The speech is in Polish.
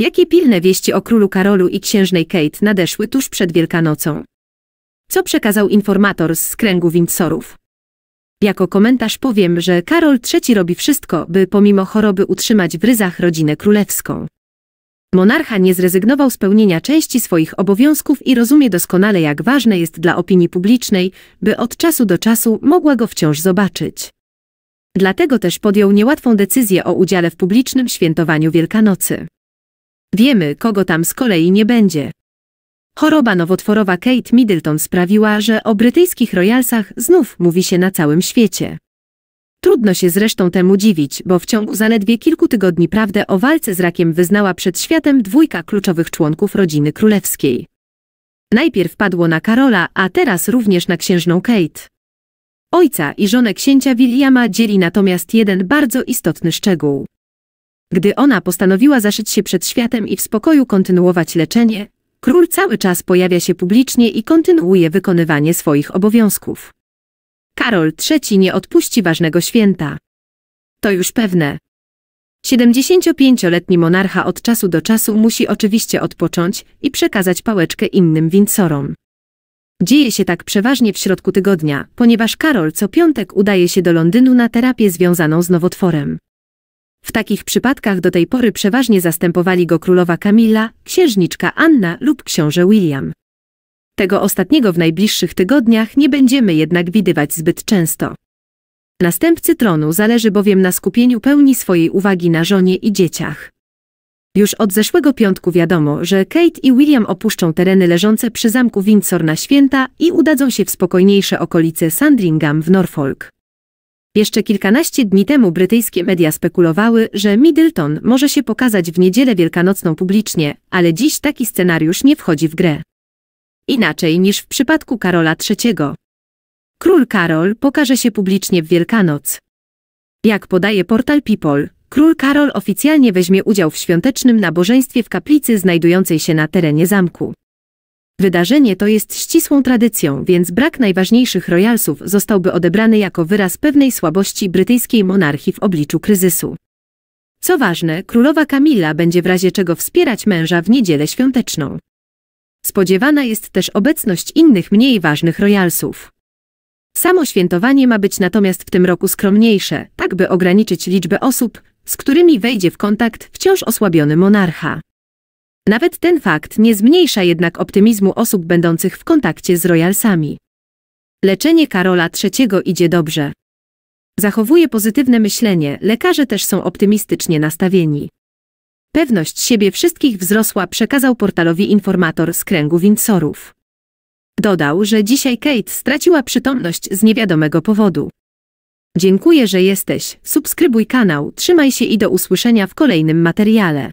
Jakie pilne wieści o królu Karolu i księżnej Kate nadeszły tuż przed Wielkanocą? Co przekazał informator z kręgu Windsorów? Jako komentarz powiem, że Karol III robi wszystko, by pomimo choroby utrzymać w ryzach rodzinę królewską. Monarcha nie zrezygnował z pełnienia części swoich obowiązków i rozumie doskonale jak ważne jest dla opinii publicznej, by od czasu do czasu mogła go wciąż zobaczyć. Dlatego też podjął niełatwą decyzję o udziale w publicznym świętowaniu Wielkanocy. Wiemy, kogo tam z kolei nie będzie. Choroba nowotworowa Kate Middleton sprawiła, że o brytyjskich royalsach znów mówi się na całym świecie. Trudno się zresztą temu dziwić, bo w ciągu zaledwie kilku tygodni prawdę o walce z rakiem wyznała przed światem dwójka kluczowych członków rodziny królewskiej. Najpierw padło na Karola, a teraz również na księżną Kate. Ojca i żonę księcia Williama dzieli natomiast jeden bardzo istotny szczegół. Gdy ona postanowiła zaszyć się przed światem i w spokoju kontynuować leczenie, król cały czas pojawia się publicznie i kontynuuje wykonywanie swoich obowiązków. Karol III nie odpuści ważnego święta. To już pewne. 75-letni monarcha od czasu do czasu musi oczywiście odpocząć i przekazać pałeczkę innym Windsorom. Dzieje się tak przeważnie w środku tygodnia, ponieważ Karol co piątek udaje się do Londynu na terapię związaną z nowotworem. W takich przypadkach do tej pory przeważnie zastępowali go królowa Kamila, księżniczka Anna lub książę William. Tego ostatniego w najbliższych tygodniach nie będziemy jednak widywać zbyt często. Następcy tronu zależy bowiem na skupieniu pełni swojej uwagi na żonie i dzieciach. Już od zeszłego piątku wiadomo, że Kate i William opuszczą tereny leżące przy zamku Windsor na święta i udadzą się w spokojniejsze okolice Sandringham w Norfolk. Jeszcze kilkanaście dni temu brytyjskie media spekulowały, że Middleton może się pokazać w niedzielę wielkanocną publicznie, ale dziś taki scenariusz nie wchodzi w grę. Inaczej niż w przypadku Karola III. Król Karol pokaże się publicznie w Wielkanoc. Jak podaje portal People, król Karol oficjalnie weźmie udział w świątecznym nabożeństwie w kaplicy znajdującej się na terenie zamku. Wydarzenie to jest ścisłą tradycją, więc brak najważniejszych royalsów zostałby odebrany jako wyraz pewnej słabości brytyjskiej monarchii w obliczu kryzysu. Co ważne, królowa Kamila będzie w razie czego wspierać męża w niedzielę świąteczną. Spodziewana jest też obecność innych mniej ważnych royalsów. Samo świętowanie ma być natomiast w tym roku skromniejsze, tak by ograniczyć liczbę osób, z którymi wejdzie w kontakt wciąż osłabiony monarcha. Nawet ten fakt nie zmniejsza jednak optymizmu osób będących w kontakcie z Royalsami. Leczenie Karola III idzie dobrze. Zachowuje pozytywne myślenie, lekarze też są optymistycznie nastawieni. Pewność siebie wszystkich wzrosła przekazał portalowi informator z kręgu Windsorów. Dodał, że dzisiaj Kate straciła przytomność z niewiadomego powodu. Dziękuję, że jesteś, subskrybuj kanał, trzymaj się i do usłyszenia w kolejnym materiale.